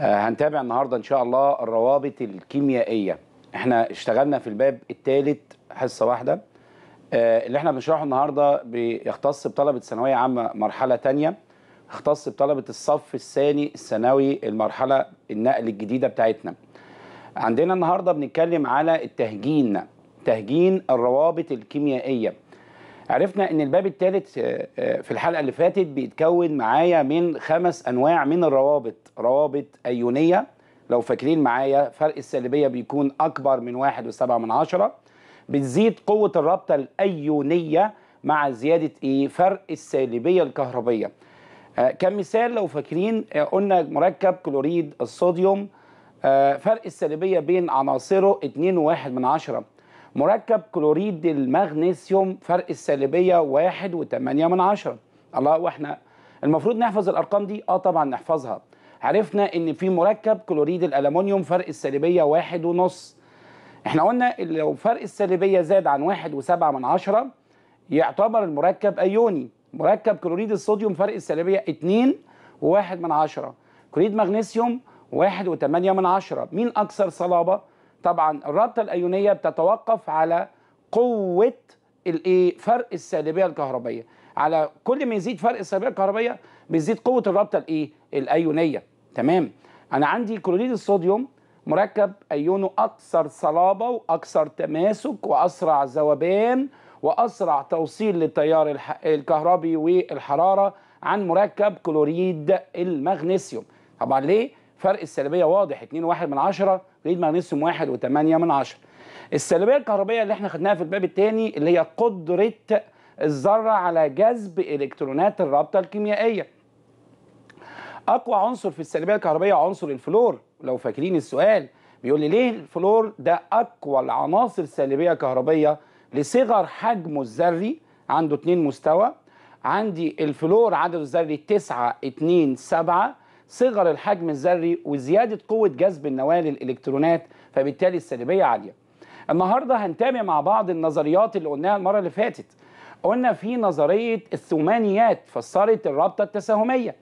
آه، هنتابع النهارده ان شاء الله الروابط الكيميائيه احنا اشتغلنا في الباب الثالث حصه واحده آه، اللي احنا بنشرحه النهارده بيختص بطلبه ثانويه عامه مرحله ثانيه يختص بطلبه الصف الثاني الثانوي المرحله النقل الجديده بتاعتنا عندنا النهارده بنتكلم على التهجين تهجين الروابط الكيميائيه عرفنا ان الباب الثالث آه، آه، في الحلقه اللي فاتت بيتكون معايا من خمس انواع من الروابط روابط ايونيه لو فاكرين معايا فرق السالبيه بيكون اكبر من واحد وسبعة من عشرة بتزيد قوه الرابطه الايونيه مع زياده ايه فرق السالبيه الكهربيه آه، كمثال لو فاكرين قلنا مركب كلوريد الصوديوم فرق السالبيه بين عناصره 2.1 من عشرة مركب كلوريد المغنيسيوم فرق السالبية 1.8 من عشرة الله واحنا المفروض نحفظ الأرقام دي اه طبعا نحفظها عرفنا ان في مركب كلوريد الالومنيوم فرق السالبية واحد ونص احنا قلنا لو فرق السالبية زاد عن واحد وسبعة من عشرة يعتبر المركب ايوني مركب كلوريد الصوديوم فرق السالبية اتنين وواحد من عشرة كلوريد مغنيسيوم واحد وتمانية من عشرة مين اكثر صلابة طبعا الرابطه الايونيه بتتوقف على قوه الايه فرق السالبيه الكهربائيه على كل ما يزيد فرق السالبيه الكهربائيه بيزيد قوه الرابطه الايه الايونيه تمام انا عندي كلوريد الصوديوم مركب ايونه اكثر صلابه واكثر تماسك واسرع ذوبان واسرع توصيل للتيار الكهربي والحراره عن مركب كلوريد المغنيسيوم طبعا ليه فرق السلبيه واضح 2.1 من 10 ريد مغنيسيوم 1.8 من 10 السلبيه الكهربائيه اللي احنا خدناها في الباب الثاني اللي هي قدره الذره على جذب الكترونات الرابطه الكيميائيه اقوى عنصر في السلبيه الكهربائيه عنصر الفلور لو فاكرين السؤال بيقول لي ليه الفلور ده اقوى العناصر السلبيه كهربائيه لصغر حجمه الذري عنده اثنين مستوى عندي الفلور عدده الذري 9 2 7 صغر الحجم الذري وزياده قوه جذب النواه للالكترونات فبالتالي السالبيه عاليه. النهارده هنتابع مع بعض النظريات اللي قلناها المره اللي فاتت. قلنا في نظريه الثمانيات فسرت الرابطه التساهميه.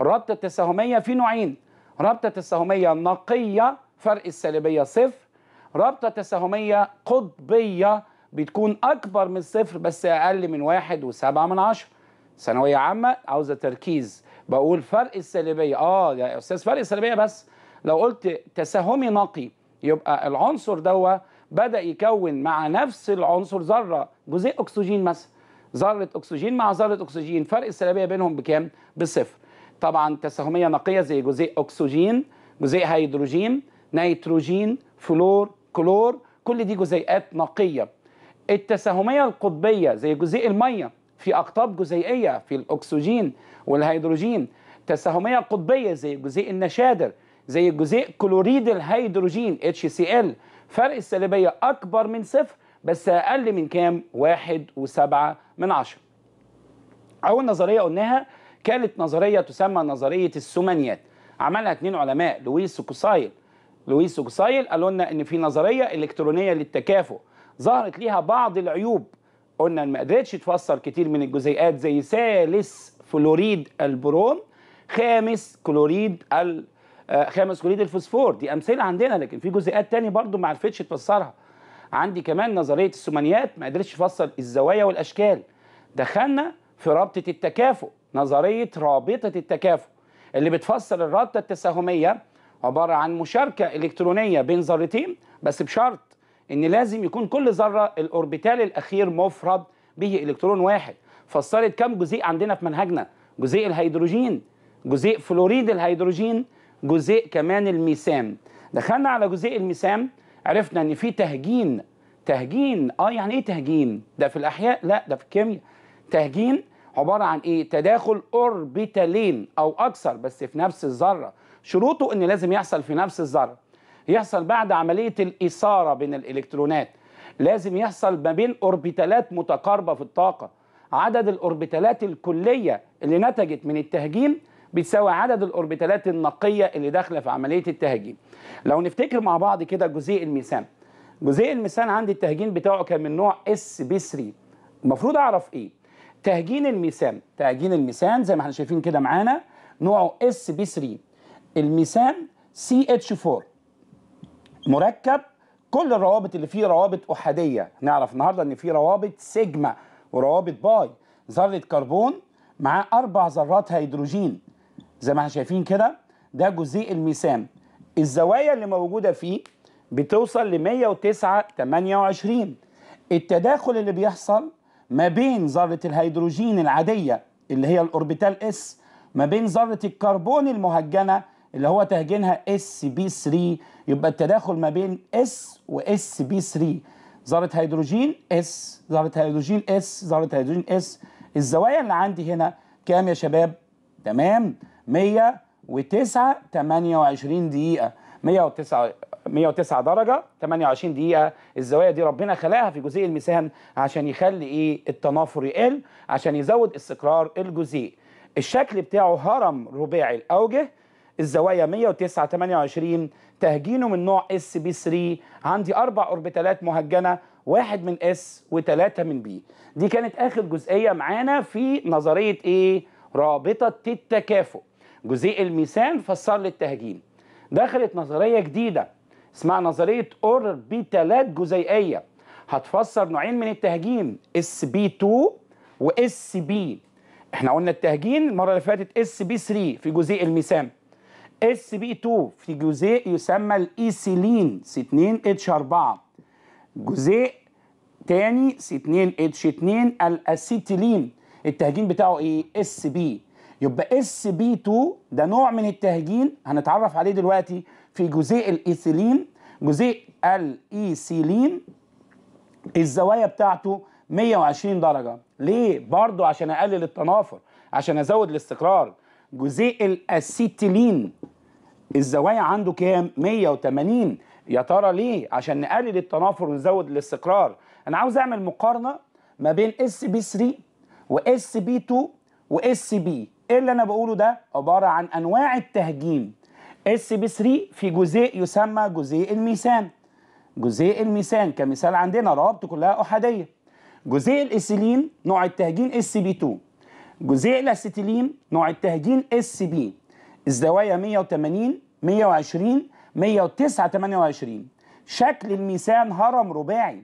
الرابطه التساهميه في نوعين، رابطه تساهميه نقيه فرق السالبيه صفر، رابطه تساهميه قطبيه بتكون اكبر من صفر بس اقل من واحد وسبعة من عشرة ثانويه عامه عاوزه تركيز بقول فرق السالبيه اه يا استاذ فرق السالبيه بس لو قلت تساهمي نقي يبقى العنصر دوا بدا يكون مع نفس العنصر ذره جزيء اكسجين مثلا ذره اكسجين مع ذره اكسجين فرق السلبيه بينهم بكام بصفر طبعا تساهميه نقيه زي جزيء اكسجين جزيء هيدروجين نيتروجين فلور كلور كل دي جزيئات نقيه التساهميه القطبيه زي جزيء الميه في أقطاب جزيئية في الأكسجين والهيدروجين تساهمية قطبية زي جزيء النشادر زي جزيء كلوريد الهيدروجين HCl فرق السالبيه أكبر من صفر بس أقل من كام؟ واحد وسبعة من عشرة أول نظرية قلناها كانت نظرية تسمى نظرية السمانيات عملها اثنين علماء لويس وكوسايل لويس وكوسايل قالوا لنا إن في نظرية إلكترونية للتكافؤ ظهرت ليها بعض العيوب قلنا ما قدرتش تفسر كتير من الجزيئات زي ثالث فلوريد البروم خامس كلوريد ال آه، خامس كلوريد الفوسفور دي امثله عندنا لكن في جزيئات تانية برضو ما عرفتش تفسرها عندي كمان نظريه الثمانيات ما قدرتش تفسر الزوايا والاشكال دخلنا في رابطه التكافؤ نظريه رابطه التكافؤ اللي بتفسر الرابطه التساهميه عباره عن مشاركه الكترونيه بين ذرتين بس بشرط ان لازم يكون كل ذره الاوربيتال الاخير مفرد به الكترون واحد فصلت كم جزيء عندنا في منهجنا جزيء الهيدروجين جزيء فلوريد الهيدروجين جزيء كمان الميثان دخلنا على جزيء الميثان عرفنا ان في تهجين تهجين اه يعني ايه تهجين ده في الاحياء لا ده في الكيمياء تهجين عباره عن ايه تداخل اوربيتالين او اكثر بس في نفس الذره شروطه ان لازم يحصل في نفس الذره يحصل بعد عملية الإثارة بين الإلكترونات لازم يحصل ما بين أوربيتالات متقاربة في الطاقة عدد الأوربيتالات الكلية اللي نتجت من التهجين بتساوي عدد الأوربيتالات النقية اللي داخلة في عملية التهجين لو نفتكر مع بعض كده جزيء الميثان جزيء الميثان عندي التهجين بتاعه كان من نوع اس بي 3 المفروض أعرف إيه تهجين الميثان تهجين الميثان زي ما احنا شايفين كده معانا نوعه اس بي 3 الميثان سي اتش 4 مركب كل الروابط اللي فيه روابط احاديه نعرف النهارده ان في روابط سيجما وروابط باي ذره كربون معاه اربع ذرات هيدروجين زي ما احنا شايفين كده ده جزيء الميثان الزوايا اللي موجوده فيه بتوصل ل 109 28 التداخل اللي بيحصل ما بين ذره الهيدروجين العاديه اللي هي الاوربيتال اس ما بين ذره الكربون المهجنه اللي هو تهجينها اس بي 3 يبقى التداخل ما بين اس واس بي 3 ذره هيدروجين اس ذره هيدروجين اس ذره هيدروجين اس الزوايا اللي عندي هنا كام يا شباب تمام 109 28 دقيقه 109 109 درجه 28 دقيقه الزوايا دي ربنا خلقها في جزيء المساهم عشان يخلي ايه التنافر يقل عشان يزود استقرار الجزيء الشكل بتاعه هرم رباعي الاوجه الزوايا 109 28 تهجينه من نوع اس بي 3 عندي اربع اوربيتالات مهجنه واحد من اس وثلاثه من بي دي كانت اخر جزئيه معانا في نظريه ايه رابطه التكافؤ جزيء الميسان فسر لي التهجين دخلت نظريه جديده اسمها نظريه اوربيتالات جزيئيه هتفسر نوعين من التهجين اس بي 2 واس بي احنا قلنا التهجين المره اللي فاتت اس بي 3 في جزيء الميسان اس بي 2 في جزيء يسمى الايسيلين سي 2 اتش 4 جزيء تاني سي 2 اتش 2 الاسيتيلين التهجين بتاعه ايه اس بي يبقى اس بي 2 ده نوع من التهجين هنتعرف عليه دلوقتي في جزيء الايسيلين جزيء الايسيلين الزوايا بتاعته 120 درجه ليه برضه عشان اقلل التنافر عشان ازود الاستقرار جزيء الاسيتيلين الزوايا عنده كام 180 يا ترى ليه عشان نقلل التنافر ونزود الاستقرار انا عاوز اعمل مقارنه ما بين اس بي 3 واس بي 2 واس بي ايه اللي انا بقوله ده عباره عن انواع التهجيم اس بي 3 في جزيء يسمى جزيء الميثان جزيء الميثان كمثال عندنا روابط كلها احاديه جزيء الاسيلين نوع التهجين اس بي 2 جزيء الاسيتيلين نوع التهجين اس بي الزوايا 180 120 109 28 شكل الميثان هرم رباعي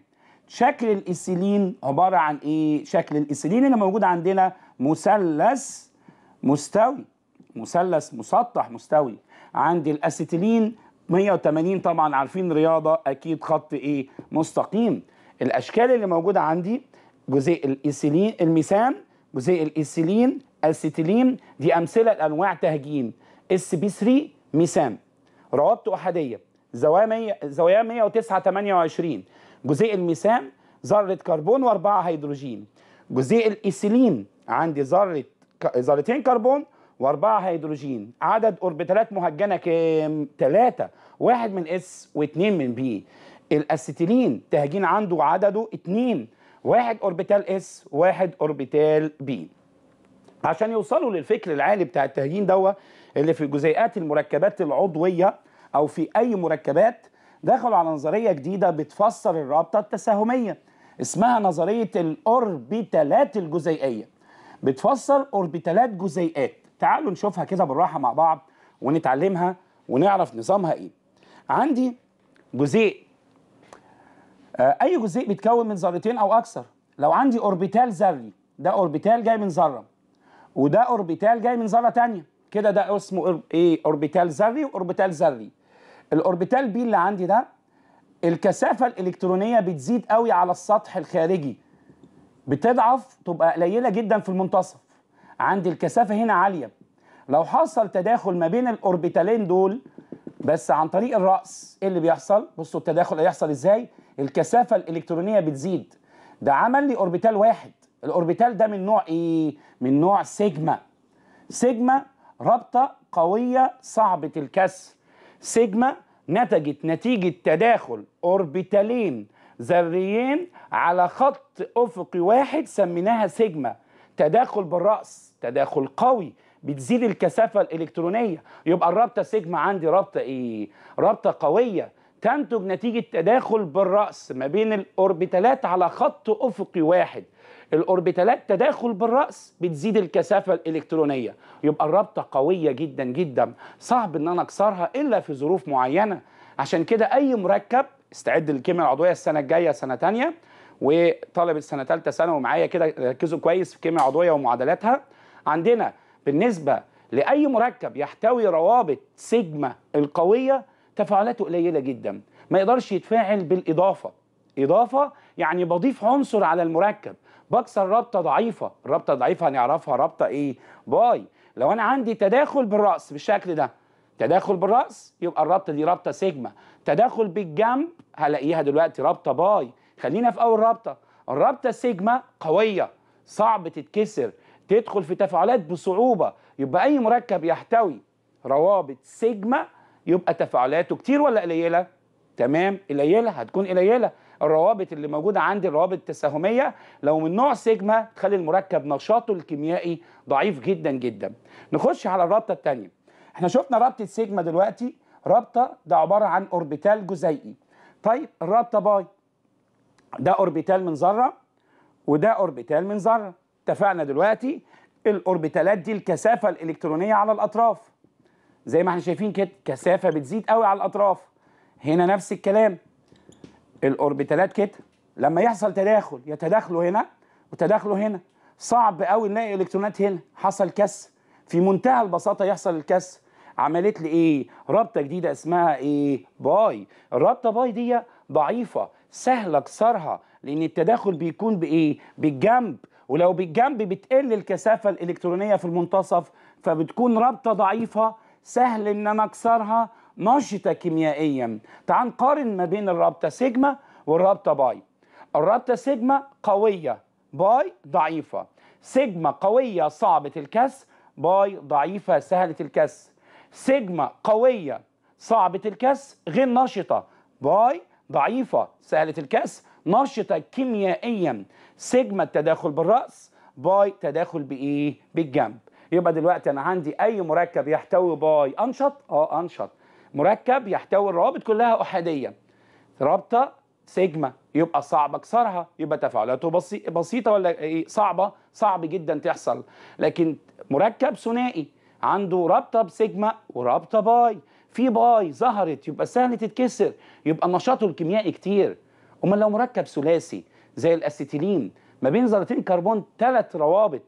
شكل الاسيلين عباره عن ايه شكل الاسيلين اللي موجود عندنا مثلث مستوي مثلث مسطح مستوي عندي الاسيتيلين 180 طبعا عارفين رياضه اكيد خط ايه مستقيم الاشكال اللي موجوده عندي جزيء الاسيلين الميثان وزي الايسيلين اسيتيلين دي امثله لانواع تهجين اس بي 3 ميثان روابط احاديه زوايا زوايا 109 28 جزيء الميثان ذره كربون واربعه هيدروجين جزيء الايسيلين عندي ذره ذرتين كربون واربعه هيدروجين عدد اوربيتالات مهجنه كام ثلاثه واحد من اس واثنين من بي الاسيتيلين تهجين عنده عدده اثنين واحد اوربيتال اس واحد اوربيتال بي عشان يوصلوا للفكر العالي بتاع التهيين دوت اللي في جزيئات المركبات العضويه او في اي مركبات دخلوا على نظريه جديده بتفسر الرابطه التساهميه اسمها نظريه الاوربيتالات الجزيئيه بتفسر اوربيتالات جزيئات تعالوا نشوفها كده بالراحه مع بعض ونتعلمها ونعرف نظامها ايه عندي جزيء آه، اي جزيء بيتكون من ذرتين او اكثر لو عندي اوربيتال ذري ده اوربيتال جاي من ذره وده اوربيتال جاي من ذره ثانيه كده ده اسمه ايه اوربيتال ذري واوربيتال ذري الاوربيتال بي اللي عندي ده الكثافه الالكترونيه بتزيد قوي على السطح الخارجي بتضعف تبقى قليله جدا في المنتصف عندي الكثافه هنا عاليه لو حصل تداخل ما بين الاوربيتالين دول بس عن طريق الراس ايه اللي بيحصل بصوا التداخل هيحصل ازاي الكثافه الالكترونيه بتزيد ده عمل لي اوربيتال واحد الاوربيتال ده من نوع ايه من نوع سيجما سيجما رابطه قويه صعبه الكسر سيجما نتجت نتيجه تداخل اوربيتالين ذريين على خط افقي واحد سميناها سيجما تداخل بالراس تداخل قوي بتزيد الكثافه الالكترونيه يبقى الرابطه سيجما عندي رابطه ايه رابطه قويه تنتج نتيجة تداخل بالرأس ما بين الأوربيتالات على خط أفقي واحد الأوربيتالات تداخل بالرأس بتزيد الكثافة الإلكترونية يبقى الرابطة قوية جدا جدا صعب إن أنا أكسرها إلا في ظروف معينة عشان كده أي مركب استعد للكيمياء العضوية السنة الجاية سنة تانية وطالب السنة تالتة ثانوي معايا كده ركزوا كويس في الكيمياء العضوية ومعادلاتها عندنا بالنسبة لأي مركب يحتوي روابط سيجما القوية تفاعلاته قليله جدا ما يقدرش يتفاعل بالاضافه اضافه يعني بضيف عنصر على المركب بكسر رابطه ضعيفه الرابطه ضعيفه هنعرفها رابطه ايه باي لو انا عندي تداخل بالراس بالشكل ده تداخل بالراس يبقى الرابطه دي رابطه سيجما تداخل بالجنب هلاقيها دلوقتي رابطه باي خلينا في اول رابطه الرابطه سيجما قويه صعب تتكسر تدخل في تفاعلات بصعوبه يبقى اي مركب يحتوي روابط سيجما يبقى تفاعلاته كتير ولا قليله تمام قليله هتكون قليله الروابط اللي موجوده عندي الروابط التساهميه لو من نوع سيجما تخلي المركب نشاطه الكيميائي ضعيف جدا جدا نخش على الرابطه الثانيه احنا شفنا رابطه سيجما دلوقتي رابطه ده عباره عن اوربيتال جزيئي طيب الرابطه باي ده اوربيتال من ذره وده اوربيتال من ذره اتفقنا دلوقتي الاوربيتالات دي الكثافه الالكترونيه على الاطراف زي ما احنا شايفين كده كثافه بتزيد قوي على الاطراف هنا نفس الكلام الاوربيتالات كده لما يحصل تداخل يتداخلوا هنا وتداخلوا هنا صعب قوي نلاقي الكترونات هنا حصل كسر في منتهى البساطه يحصل الكسر عملت لي ايه رابطه جديده اسمها ايه باي الرابطه باي دي ضعيفه سهل اكسرها لان التداخل بيكون بايه بالجنب ولو بالجنب بتقل الكثافه الالكترونيه في المنتصف فبتكون رابطه ضعيفه سهل ان انا اكسرها نشطه كيميائيا تعال نقارن ما بين الرابطه سيجما والرابطه باي الرابطه سيجما قويه باي ضعيفه سيجما قويه صعبه الكسر باي ضعيفه سهله الكسر سيجما قويه صعبه الكسر غير نشطه باي ضعيفه سهله الكسر نشطه كيميائيا سيجما التداخل بالراس باي تداخل بايه بالجنب يبقى دلوقتي انا عندي اي مركب يحتوي باي انشط اه انشط مركب يحتوي الروابط كلها احاديه رابطه سيجما يبقى صعب اكسرها يبقى تفاعلاته بسي... بسيطه ولا ايه صعبه صعب جدا تحصل لكن مركب ثنائي عنده رابطه بسيجما ورابطه باي في باي ظهرت يبقى سهل تتكسر يبقى نشاطه الكيميائي كتير امال لو مركب ثلاثي زي الاسيتيلين ما بين ذرتين كربون ثلاث روابط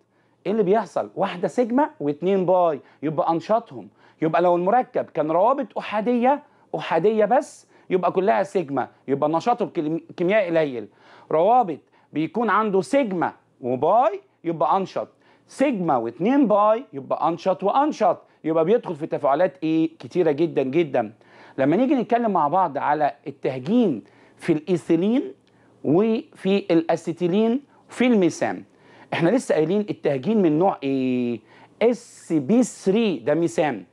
ايه اللي بيحصل واحده سيجما واثنين باي يبقى انشطهم يبقى لو المركب كان روابط احاديه احاديه بس يبقى كلها سيجما يبقى نشاطه الكيميائي قليل روابط بيكون عنده سيجما وباي يبقى انشط سيجما واثنين باي يبقى انشط وانشط يبقى بيدخل في تفاعلات ايه كتيره جدا جدا لما نيجي نتكلم مع بعض على التهجين في الايثيلين وفي الاسيتيلين في الميثان احنا لسه قايلين التهجين من نوع ايه اس بي 3 ده ميثان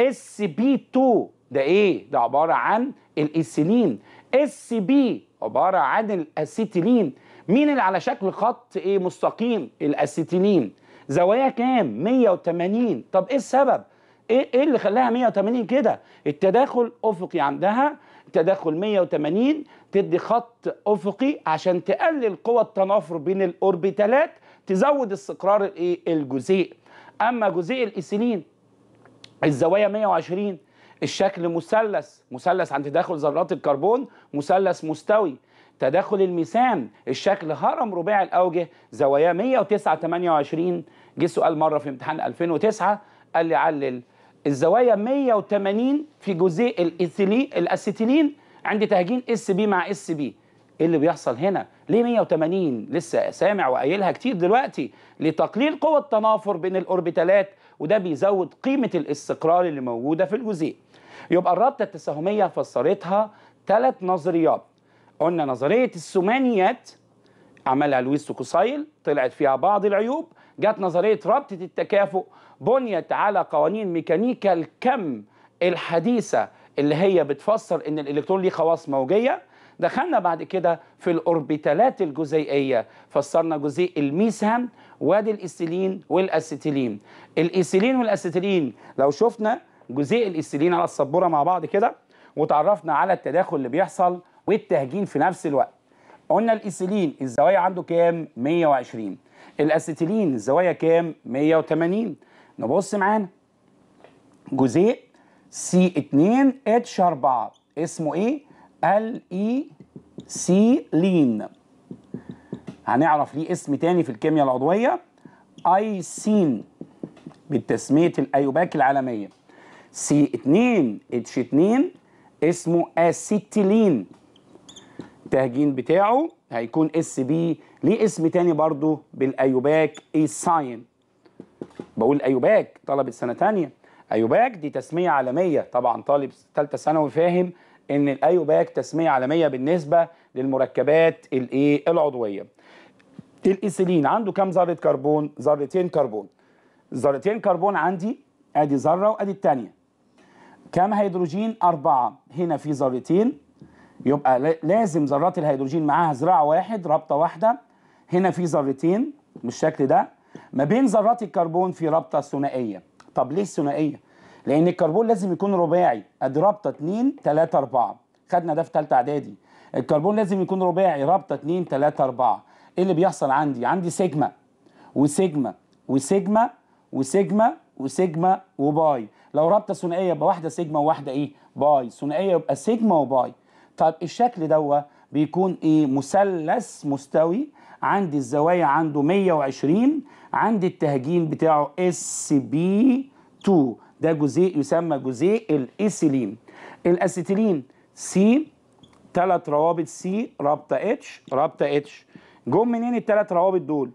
اس بي 2 ده ايه ده عباره عن الايثيلين اس بي عباره عن الاسيتيلين مين اللي على شكل خط ايه مستقيم الاسيتيلين زوايا كام 180 طب ايه السبب ايه ايه اللي خلاها 180 كده التداخل افقي عندها تداخل 180 تدي خط افقي عشان تقلل قوى التنافر بين الاوربيتالات تزود استقرار الايه الجزيء اما جزيء الايثيلين الزوايا 120 الشكل مثلث مثلث عند تداخل ذرات الكربون مثلث مستوي تداخل الميثان الشكل هرم رباعي الاوجه زوايا 109 28 جه سؤال مره في امتحان 2009 قال لي علل الزوايا 180 في جزيء الايثيلين الاسيتيلين عند تهجين اس بي مع اس بي ايه اللي بيحصل هنا ليه 180 لسه سامع وقايلها كتير دلوقتي لتقليل قوة التنافر بين الأوربيتالات وده بيزود قيمة الاستقرار اللي موجودة في الجزيء يبقى الرابطة التساهمية فسرتها ثلاث نظريات قلنا نظرية الثمانيات عملها لويس سوكوسايل طلعت فيها بعض العيوب جت نظرية رابطة التكافؤ بنيت على قوانين ميكانيكا الكم الحديثة اللي هي بتفسر ان الالكترون ليه خواص موجيه دخلنا بعد كده في الأوربيتالات الجزيئية فسرنا جزيء الميثان وادي الايسيلين والأسيتيلين الايسيلين والأسيتيلين لو شفنا جزيء الايسيلين على السبورة مع بعض كده وتعرفنا على التداخل اللي بيحصل والتهجين في نفس الوقت قلنا الايسيلين الزوايا عنده كام 120 الأسيتيلين الزوايا كام 180 نبص معانا جزيء سي 2 اتش 4 اسمه ايه ال اي سي لين هنعرف ليه اسم تاني في الكيمياء العضويه اي سين بتسميه الايوباك العالميه سي 2 اتش 2 اسمه اسيتيلين التهجين بتاعه هيكون اس بي ليه اسم تاني برضو بالايوباك ايساين بقول ايوباك طلبه سنه تانية ايوباك دي تسميه عالميه طبعا طالب ثالثه ثانوي فاهم ان الايوباك تسميه عالميه بالنسبه للمركبات الايه العضويه الايثيلين عنده كام ذره كربون ذرتين كربون ذرتين كربون عندي ادي ذره وادي الثانيه كام هيدروجين أربعة هنا في ذرتين يبقى لازم ذرات الهيدروجين معاها ذراع واحد رابطة واحدة هنا في ذرتين بالشكل ده ما بين ذرات الكربون في رابطة ثنائية طب ليه الثنائية لان الكربون لازم يكون رباعي ادي رابطه 2 3 4 خدنا ده في ثالثه اعدادي الكربون لازم يكون رباعي رابطه 2 3 4 ايه اللي بيحصل عندي عندي سيجما وسيجما وسيجما وسيجما وسيجما وباي لو رابطه ثنائيه يبقى واحده سيجما وواحده ايه باي ثنائيه يبقى سيجما وباي طب الشكل دوت بيكون ايه مثلث مستوي عندي الزوايا عنده 120 عندي التهجين بتاعه اس بي 2 ده جزيء يسمى جزيء الإيسيلين الاسيتيلين سي ثلاث روابط سي رابطه اتش رابطه اتش جم منين الثلاث روابط دول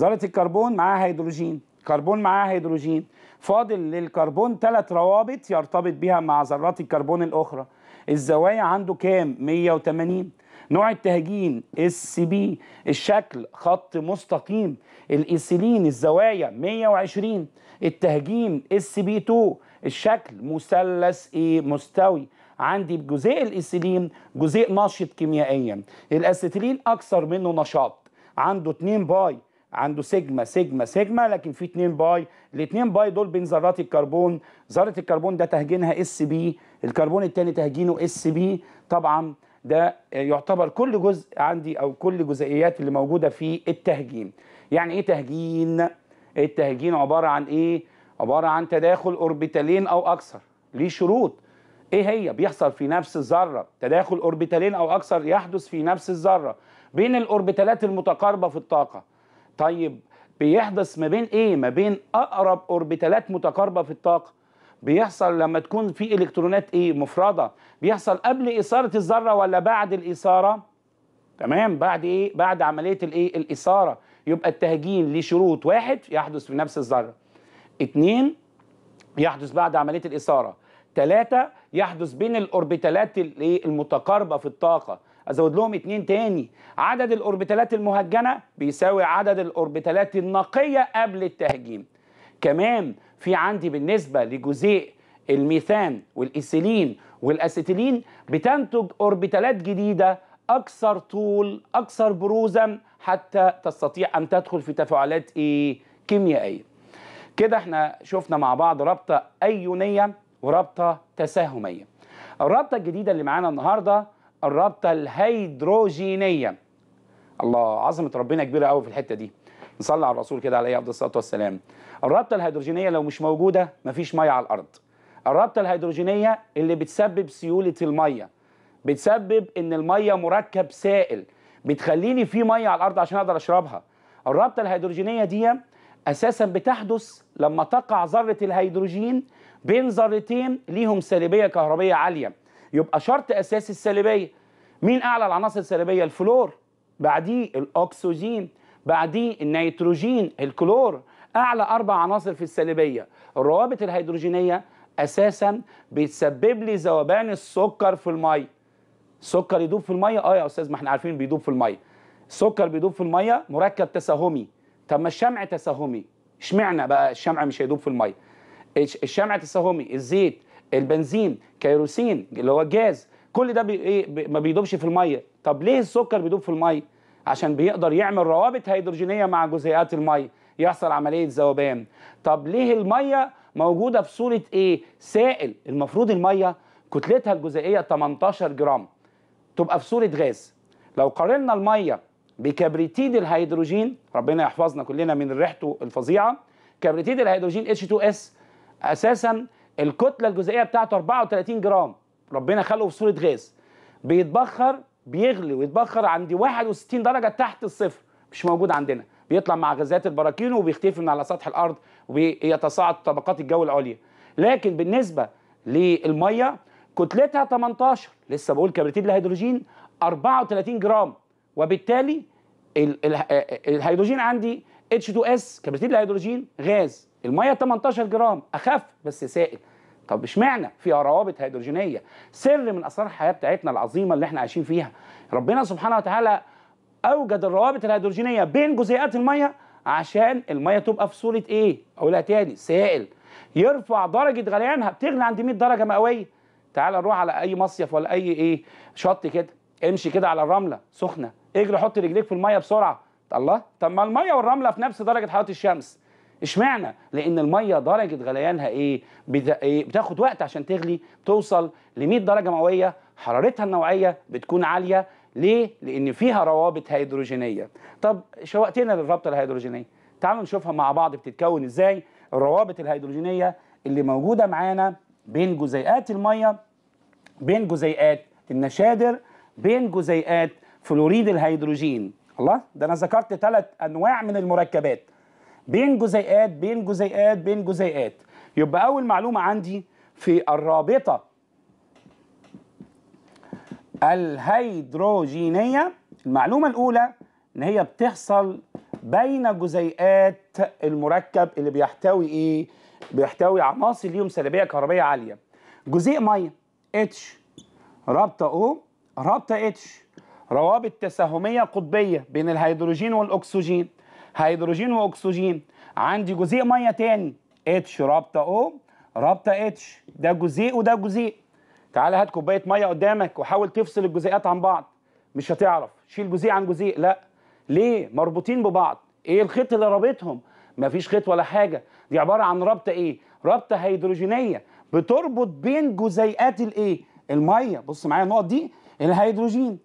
ذره الكربون معاها هيدروجين كربون معاها هيدروجين فاضل للكربون ثلاث روابط يرتبط بها مع ذرات الكربون الاخرى الزوايا عنده كام 180 نوع التهجين اس بي الشكل خط مستقيم الايسيلين الزوايا 120 التهجين اس بي 2 الشكل مثلث ايه مستوي عندي جزيء الاسيلين جزيء نشط كيميائيا الاسيتيلين اكثر منه نشاط عنده 2 باي عنده سيجما سيجما سيجما لكن في 2 باي الاثنين باي دول بين ذرات الكربون ذره الكربون ده تهجينها اس بي الكربون الثاني تهجينه اس بي طبعا ده يعتبر كل جزء عندي او كل جزئيات اللي موجوده في التهجين يعني ايه تهجين التهجين عباره عن ايه عباره عن تداخل اوربيتالين او اكثر ليه شروط ايه هي بيحصل في نفس الذره تداخل اوربيتالين او اكثر يحدث في نفس الذره بين الاوربيتالات المتقاربه في الطاقه طيب بيحدث ما بين ايه ما بين اقرب اوربيتالات متقاربه في الطاقه بيحصل لما تكون في الكترونات ايه مفرده بيحصل قبل اثاره الذره ولا بعد الاثاره تمام بعد ايه بعد عمليه الايه الاثاره يبقى التهجين لشروط واحد يحدث في نفس الذرة اثنين يحدث بعد عملية الإثارة ثلاثة يحدث بين الأوربيتالات إيه، المتقاربة في الطاقة أزود لهم اثنين تاني عدد الأوربيتالات المهجنة بيساوي عدد الأوربيتالات النقية قبل التهجين كمان في عندي بالنسبة لجزيء الميثان والإيسيلين والأسيتيلين بتنتج أوربيتالات جديدة أكثر طول أكثر بروزا حتى تستطيع أن تدخل في تفاعلات إيه؟ كيميائية كده احنا شفنا مع بعض رابطة أيونية ورابطة تساهمية الرابطة الجديدة اللي معانا النهاردة الرابطة الهيدروجينية الله عظمة ربنا كبيرة قوي في الحتة دي نصلي على الرسول كده عليه أفضل الصلاة والسلام الرابطة الهيدروجينية لو مش موجودة مفيش مية على الأرض الرابطة الهيدروجينية اللي بتسبب سيولة المية بتسبب إن المية مركب سائل بتخليني في ميه على الارض عشان اقدر اشربها الرابطه الهيدروجينيه دي اساسا بتحدث لما تقع ذره الهيدروجين بين ذرتين ليهم سالبيه كهربيه عاليه يبقى شرط اساسي السالبيه مين اعلى العناصر السالبيه الفلور بعديه الاكسجين بعديه النيتروجين الكلور اعلى اربع عناصر في السالبيه الروابط الهيدروجينيه اساسا بتسبب لي ذوبان السكر في الميه السكر يدوب في الميه اه يا استاذ ما احنا عارفين بيدوب في الميه السكر بيدوب في الميه مركب تساهمي طب ما الشمع تساهمي اشمعنى بقى الشمع مش هيدوب في الميه الشمع تساهمي الزيت البنزين كيروسين اللي هو الجاز كل ده بي ايه بي ما بيدوبش في الميه طب ليه السكر بيدوب في الميه عشان بيقدر يعمل روابط هيدروجينيه مع جزيئات الميه يحصل عمليه ذوبان طب ليه الميه موجوده في صوره ايه سائل المفروض الميه كتلتها الجزيئيه 18 جرام تبقى في صوره غاز لو قارنا الميه بكبريتيد الهيدروجين ربنا يحفظنا كلنا من ريحته الفظيعه كبريتيد الهيدروجين H2S اساسا الكتله الجزيئيه بتاعته 34 جرام ربنا خلقه في صوره غاز بيتبخر بيغلي ويتبخر عند 61 درجه تحت الصفر مش موجود عندنا بيطلع مع غازات البراكين وبيختفي من على سطح الارض ويتصاعد طبقات الجو العليا لكن بالنسبه للميه كتلتها 18 لسه بقول كبريتيد الهيدروجين 34 جرام وبالتالي آه، آه، الهيدروجين عندي H2S كبريتيد الهيدروجين غاز الميه 18 جرام اخف بس سائل طب اشمعنى في روابط هيدروجينيه سر من اسرار الحياه بتاعتنا العظيمه اللي احنا عايشين فيها ربنا سبحانه وتعالى اوجد الروابط الهيدروجينيه بين جزيئات الميه عشان الميه تبقى في صوره ايه اقولها تاني سائل يرفع درجه غليانها بتغلي عند 100 درجه مئويه تعال نروح على اي مصيف ولا اي ايه شط كده امشي كده على الرمله سخنه اجري حط رجليك في الميه بسرعه الله طب ما الميه والرمله في نفس درجه حراره الشمس اشمعنى لان الميه درجه غليانها ايه, إيه، بتاخد وقت عشان تغلي توصل ل 100 درجه مئويه حرارتها النوعيه بتكون عاليه ليه لان فيها روابط هيدروجينيه طب شوقتنا للرابطه الهيدروجينيه تعالوا نشوفها مع بعض بتتكون ازاي الروابط الهيدروجينيه اللي موجوده معانا بين جزيئات الميه بين جزيئات النشادر بين جزيئات فلوريد الهيدروجين الله ده انا ذكرت ثلاث انواع من المركبات بين جزيئات بين جزيئات بين جزيئات يبقى اول معلومه عندي في الرابطه الهيدروجينيه المعلومه الاولى ان هي بتحصل بين جزيئات المركب اللي بيحتوي ايه بيحتوي عناصر ليهم سلبيه كهربية عاليه جزيء ميه اتش رابطه او رابطه اتش روابط تساهميه قطبيه بين الهيدروجين والاكسجين هيدروجين واكسجين عندي جزيء ميه تاني اتش رابطه او رابطه اتش ده جزيء وده جزيء تعالى هات كوبايه ميه قدامك وحاول تفصل الجزيئات عن بعض مش هتعرف شيل جزيء عن جزيء لا ليه مربوطين ببعض ايه الخيط اللي رابطهم مفيش خيط ولا حاجه دي عباره عن رابطه ايه رابطه هيدروجينيه بتربط بين جزيئات الايه الميه بص معايا النقط دي الهيدروجين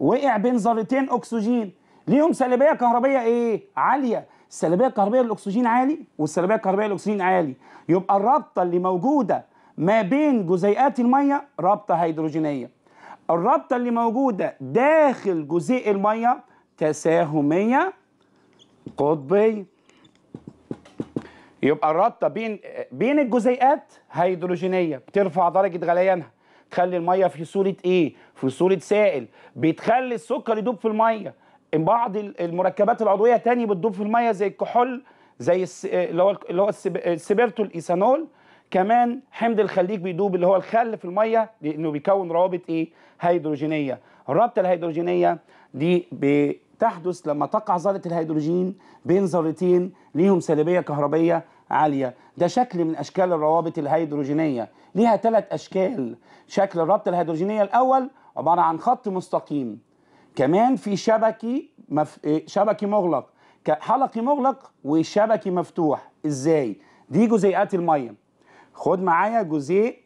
وقع بين ذرتين اكسجين ليهم سلبيه كهربيه ايه عاليه السلبيه الكهربيه للاكسجين عالي والسلبيه الكهربيه للاكسجين عالي يبقى الرابطه اللي موجوده ما بين جزيئات الميه رابطه هيدروجينيه الرابطه اللي موجوده داخل جزيء الميه تساهميه قطبيه يبقى الرابطه بين بين الجزيئات هيدروجينيه بترفع درجه غليانها تخلي الميه في صوره ايه في صوره سائل بتخلي السكر يدوب في الميه بعض المركبات العضويه تانية بتدوب في الميه زي الكحول زي اللي هو اللي هو السبيرتو الايثانول كمان حمض الخليج بيدوب اللي هو الخل في الميه لانه بيكون روابط ايه هيدروجينيه الرابطه الهيدروجينيه دي بتحدث لما تقع ذره الهيدروجين بين ذرتين ليهم سلبيه كهربيه عالية ده شكل من أشكال الروابط الهيدروجينية ليها ثلاث أشكال شكل الرابطة الهيدروجينية الأول عبارة عن خط مستقيم كمان في شبكي مف... شبكي مغلق حلقي مغلق وشبكي مفتوح ازاي دي جزيئات الميه خد معايا جزيء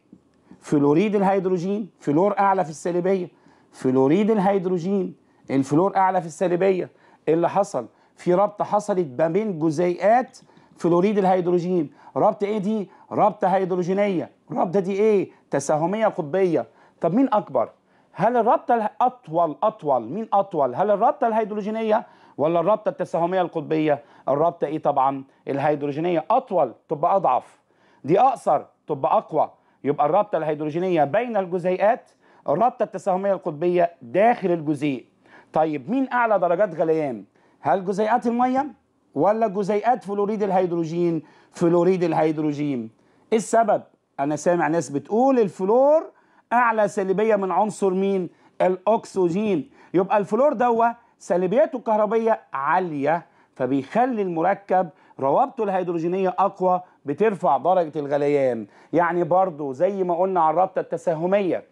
فلوريد الهيدروجين فلور اعلى في السالبيه فلوريد الهيدروجين الفلور اعلى في السالبيه إيه اللي حصل في ربط حصلت ما بين جزيئات فلوريد الهيدروجين رابطه ايه دي رابطه هيدروجينيه الرابطه دي ايه تساهميه قطبيه طب مين اكبر هل الرابطه اطول اطول مين اطول هل الرابطه الهيدروجينيه ولا الرابطه التساهميه القطبيه الرابطه ايه طبعا الهيدروجينيه اطول تبقى اضعف دي اقصر تبقى اقوى يبقى الرابطه الهيدروجينيه بين الجزيئات الرابطه التساهميه القطبيه داخل الجزيء طيب مين اعلى درجات غليان هل جزيئات الميه ولا جزيئات فلوريد الهيدروجين فلوريد الهيدروجين ايه السبب انا سامع ناس بتقول الفلور اعلى سلبيه من عنصر مين الاكسجين يبقى الفلور دوت سلبياته الكهربيه عاليه فبيخلي المركب روابطه الهيدروجينيه اقوى بترفع درجه الغليان يعني برضو زي ما قلنا على الرابطه التساهميه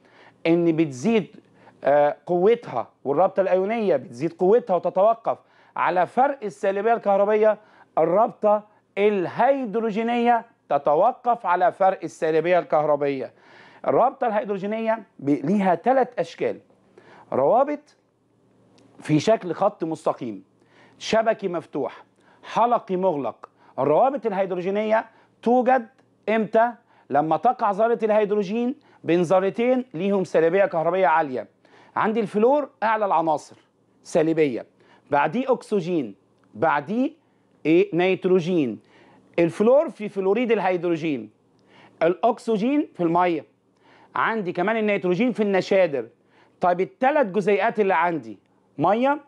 ان بتزيد آه، قوتها والرابطه الايونيه بتزيد قوتها وتتوقف على فرق السالبية الكهربية الرابطة الهيدروجينية تتوقف على فرق السالبية الكهربية الرابطة الهيدروجينية ليها ثلاث أشكال روابط في شكل خط مستقيم شبكي مفتوح حلقي مغلق الروابط الهيدروجينية توجد إمتى؟ لما تقع ذرة الهيدروجين بين ذرتين ليهم سالبية كهربية عالية عندي الفلور أعلى العناصر سالبية بعديه اكسجين بعديه ايه نيتروجين الفلور في فلوريد الهيدروجين الاكسجين في الميه عندي كمان النيتروجين في النشادر طيب الثلاث جزيئات اللي عندي ميه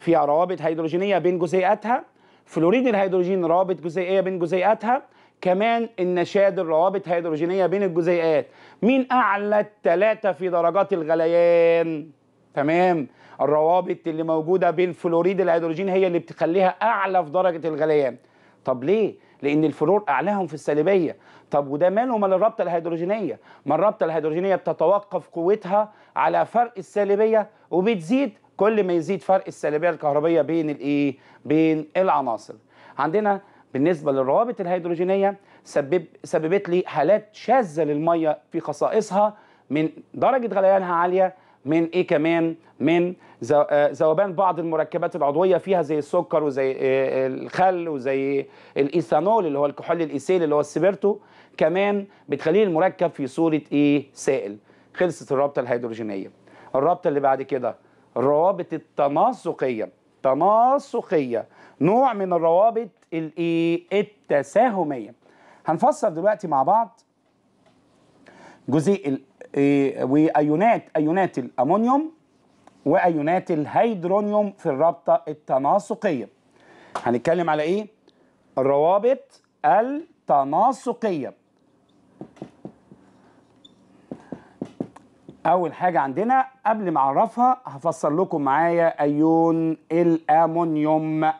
فيها روابط هيدروجينيه بين جزيئاتها فلوريد الهيدروجين روابط جزيئيه بين جزيئاتها كمان النشادر روابط هيدروجينيه بين الجزيئات مين اعلى الثلاثه في درجات الغليان تمام الروابط اللي موجوده بين فلوريد الهيدروجين هي اللي بتخليها اعلى في درجه الغليان طب ليه لان الفلور اعلاهم في السالبيه طب وده ماله مال الرابطه الهيدروجينيه ما الرابطه الهيدروجينيه بتتوقف قوتها على فرق السالبيه وبتزيد كل ما يزيد فرق السالبيه الكهربيه بين الايه بين العناصر عندنا بالنسبه للروابط الهيدروجينيه سبب سببت لي حالات شاذه للميه في خصائصها من درجه غليانها عاليه من ايه كمان من آه، ذوبان بعض المركبات العضويه فيها زي السكر وزي آه، آه، الخل وزي الايثانول اللي هو الكحول الايثيل اللي هو السبيرتو كمان بتخليه المركب في صوره ايه سائل خلصت الرابطه الهيدروجينيه الرابطه اللي بعد كده الروابط التناسقيه تناسقيه نوع من الروابط الايه التساهميه هنفسر دلوقتي مع بعض جزيء إيه، وايونات ايونات الامونيوم وايونات الهيدرونيوم في الرابطه التناسقيه هنتكلم على ايه الروابط التناسقيه اول حاجه عندنا قبل ما اعرفها هفسر لكم معايا ايون الامونيوم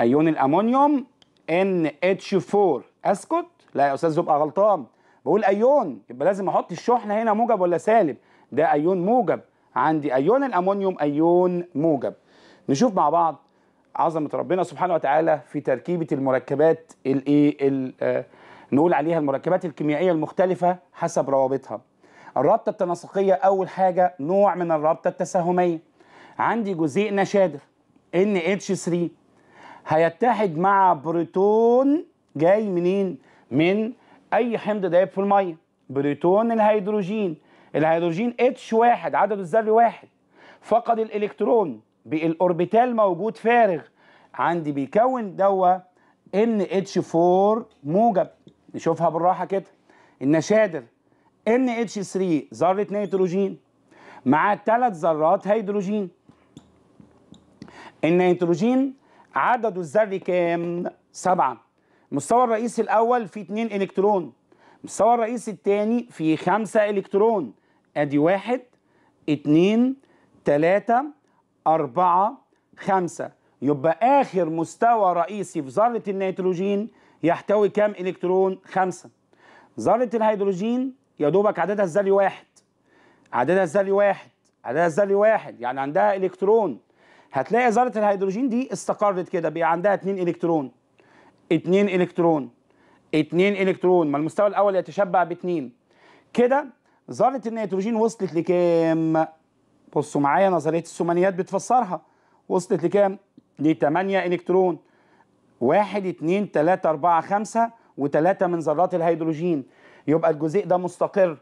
ايون الامونيوم NH4 اسكت لا يا استاذ ابقى غلطان بقول ايون يبقى لازم احط الشحنه هنا موجب ولا سالب ده ايون موجب عندي ايون الامونيوم ايون موجب نشوف مع بعض عظمه ربنا سبحانه وتعالى في تركيبه المركبات الايه آه، نقول عليها المركبات الكيميائيه المختلفه حسب روابطها الرابطه التناسقيه اول حاجه نوع من الرابطه التساهميه عندي جزيء نشادر NH3 هيتحد مع بروتون جاي منين من اي حمض دايب في الميه بروتون الهيدروجين الهيدروجين اتش واحد عدده الذري واحد فقد الالكترون بالاوربيتال موجود فارغ عندي بيكون دوا ان اتش 4 موجب نشوفها بالراحه كده النشادر ان اتش 3 ذره نيتروجين مع ثلاث ذرات هيدروجين النيتروجين عدده الذري كام؟ سبعه المستوى الرئيسي الاول فيه 2 الكترون المستوى الرئيسي الثاني فيه 5 الكترون ادي 1 2 3 4 5 يبقى اخر مستوى رئيسي في ذره النيتروجين يحتوي كام الكترون 5 ذره الهيدروجين يا دوبك عددها الذري واحد عددها الذري واحد عددها الذري واحد يعني عندها الكترون هتلاقي ذره الهيدروجين دي استقرت كده بقى عندها 2 الكترون 2 الكترون 2 الكترون ما المستوى الاول يتشبع ب 2 كده ذره النيتروجين وصلت لكام بصوا معايا نظريه الثمانيات بتفسرها وصلت لكام ل 8 الكترون 1 2 3 4 5 و3 من ذرات الهيدروجين يبقى الجزيء ده مستقر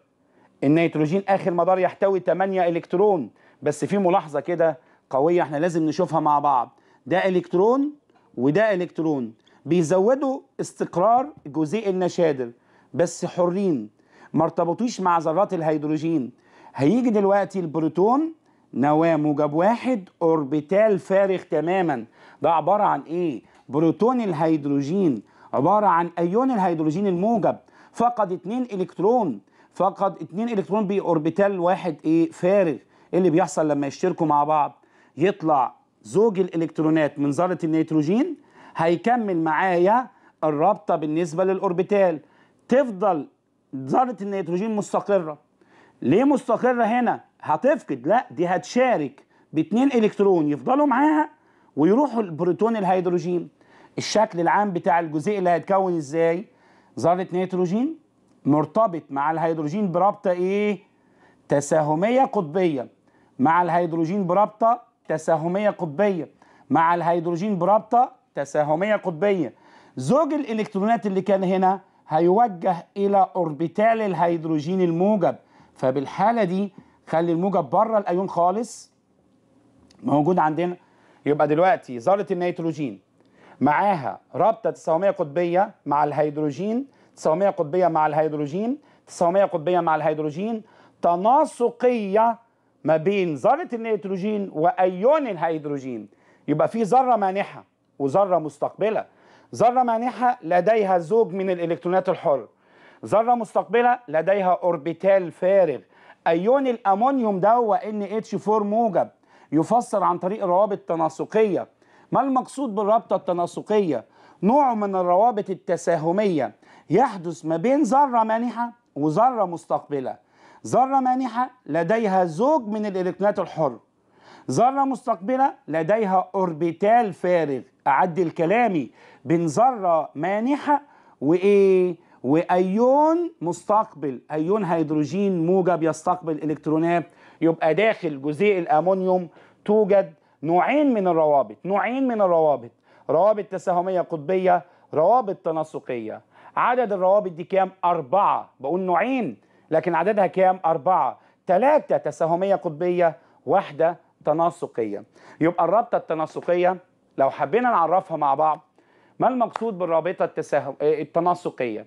النيتروجين اخر مدار يحتوي 8 الكترون بس في ملاحظه كده قويه احنا لازم نشوفها مع بعض ده الكترون وده الكترون بيزودوا استقرار جزيء النشادر بس حرين ما ارتبطوش مع ذرات الهيدروجين هيجي دلوقتي البروتون نواه موجب واحد اوربيتال فارغ تماما ده عباره عن ايه بروتون الهيدروجين عباره عن ايون الهيدروجين الموجب فقد اتنين الكترون فقد اتنين الكترون باوربيتال واحد ايه فارغ ايه اللي بيحصل لما يشتركوا مع بعض يطلع زوج الالكترونات من ذره النيتروجين هيكمل معايا الرابطه بالنسبه للاوربيتال تفضل ذره النيتروجين مستقره ليه مستقره هنا هتفقد لا دي هتشارك باتنين الكترون يفضلوا معاها ويروحوا البروتون الهيدروجين الشكل العام بتاع الجزيء اللي هيتكون ازاي ذره نيتروجين مرتبط مع الهيدروجين برابطه ايه تساهميه قطبيه مع الهيدروجين برابطه تساهميه قطبيه مع الهيدروجين برابطه تساهمية قطبية زوج الإلكترونات اللي كان هنا هيوجه إلى أوربيتال الهيدروجين الموجب فبالحالة دي خلي الموجب بره الأيون خالص موجود عندنا يبقى دلوقتي ذرة النيتروجين معاها رابطة تساهمية قطبية مع الهيدروجين تساهمية قطبية مع الهيدروجين تساهمية قطبية مع الهيدروجين تناسقية ما بين ذرة النيتروجين وأيون الهيدروجين يبقى في ذرة مانحة وذرة مستقبلة ذرة مانحة لديها زوج من الإلكترونات الحر ذرة مستقبلة لديها أوربيتال فارغ أيون الأمونيوم ده هو NH4 موجب يفسر عن طريق روابط تناسقية ما المقصود بالرابطة التناسقية؟ نوع من الروابط التساهمية يحدث ما بين ذرة مانحة وذرة مستقبلة ذرة مانحة لديها زوج من الإلكترونات الحرة ذرة مستقبلة لديها أوربيتال فارغ أعدل كلامي بين ذرة مانحة وإيه؟ وأيون مستقبل أيون هيدروجين موجب يستقبل إلكترونات يبقى داخل جزيء الأمونيوم توجد نوعين من الروابط نوعين من الروابط روابط تساهمية قطبية روابط تناسقية عدد الروابط دي كام؟ أربعة بقول نوعين لكن عددها كام؟ أربعة ثلاثة تساهمية قطبية واحدة تناسقية يبقى الرابطة التناسقية لو حبينا نعرفها مع بعض ما المقصود بالرابطة التساهم التناسقية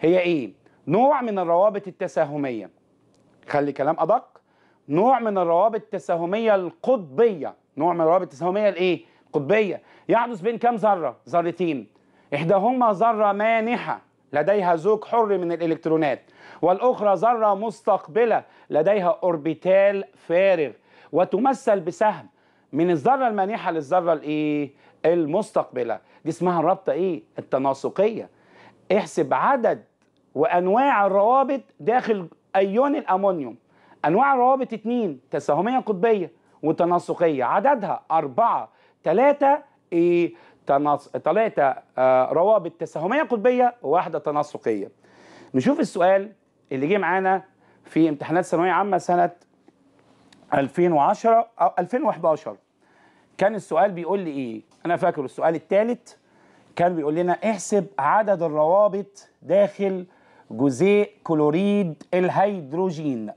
هي ايه نوع من الروابط التساهمية خلي كلام أدق نوع من الروابط التساهمية القطبية نوع من الروابط التساهمية الايه قطبية يحدث بين كام ذرة ذرتين إحداهما ذرة مانحة لديها زوج حر من الإلكترونات والأخرى ذرة مستقبلة لديها أوربيتال فارغ وتمثل بسهم من الذره المانحه للذره الايه المستقبله دي اسمها الرابطه ايه التناسقيه احسب عدد وانواع الروابط داخل ايون الامونيوم انواع الروابط اتنين تساهميه قطبيه وتناسقيه عددها اربعه ثلاثه ايه تلاته ثلاثه آه روابط تساهميه قطبيه وواحده تناسقيه نشوف السؤال اللي جه معانا في امتحانات ثانويه عامه سنه 2010 أو 2011 كان السؤال بيقول لي إيه؟ أنا فاكر السؤال الثالث كان بيقول لنا احسب عدد الروابط داخل جزيء كلوريد الهيدروجين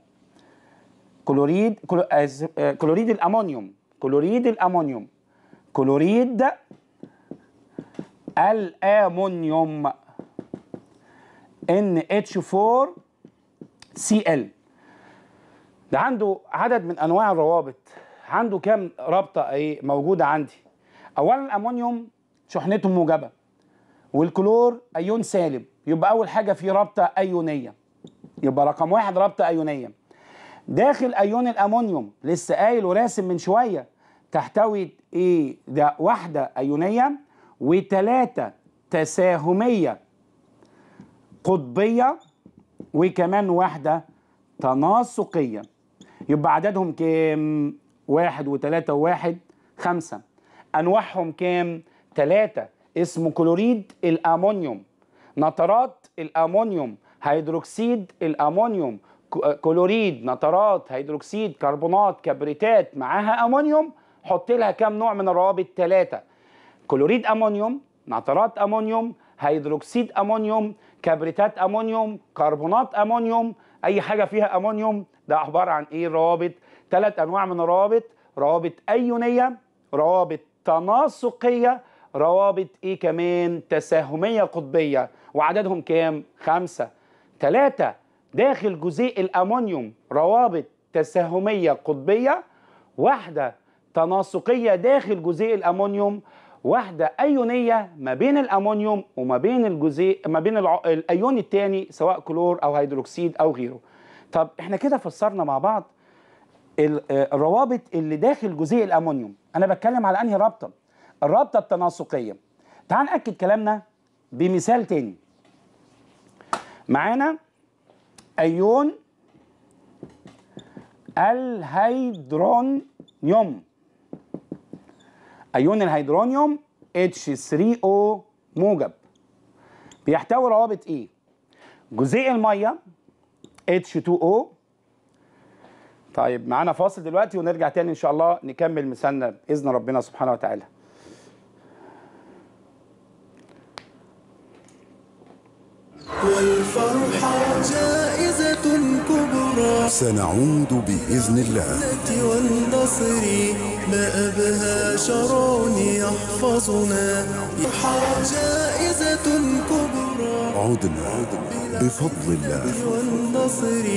كلوريد آه، آه، كلوريد الامونيوم كلوريد الامونيوم كلوريد الامونيوم NH4 Cl ده عنده عدد من انواع الروابط عنده كام رابطه ايه موجوده عندي اولا الامونيوم شحنته موجبه والكلور ايون سالب يبقى اول حاجه في رابطه ايونيه يبقى رقم واحد رابطه ايونيه داخل ايون الامونيوم لسه قايل وراسم من شويه تحتوي ايه ده واحده ايونيه وثلاثه تساهميه قطبيه وكمان واحده تناسقيه يبقى عددهم كام واحد وتلاتة وواحد خمسة أنواعهم كام تلاتة اسمه كلوريد الأمونيوم نترات الأمونيوم هيدروكسيد الأمونيوم كلوريد نترات هيدروكسيد كربونات كبريتات معاها أمونيوم حط لها كام نوع من الروابط ثلاثة كلوريد أمونيوم نترات أمونيوم هيدروكسيد أمونيوم كبريتات أمونيوم كربونات أمونيوم أي حاجة فيها أمونيوم ده عباره عن ايه رابط ثلاث انواع من الروابط روابط ايونيه روابط تناسقيه روابط ايه كمان تساهميه قطبيه وعددهم كام خمسة ثلاثة داخل جزيء الامونيوم روابط تساهميه قطبيه واحده تناسقيه داخل جزيء الامونيوم واحدة أيونية ما بين الأمونيوم وما بين الجزيء ما بين الأيون الثاني سواء كلور أو هيدروكسيد أو غيره طب احنا كده فسرنا مع بعض آه، الروابط اللي داخل جزيء الامونيوم انا بتكلم على انهي رابطه الرابطه التناسقيه تعال ناكد كلامنا بمثال تاني معانا ايون الهيدرونيوم ايون الهيدرونيوم H3O موجب بيحتوي روابط ايه جزيء الميه H2O طيب معانا فاصل دلوقتي ونرجع تاني ان شاء الله نكمل مثالنا باذن ربنا سبحانه وتعالى والفرحة جائزة كبرى سنعود بإذن الله والنصر ما أبهى شرون يحفظنا جائزة كبرى عدنا, عدنا. بفضل الله والنصر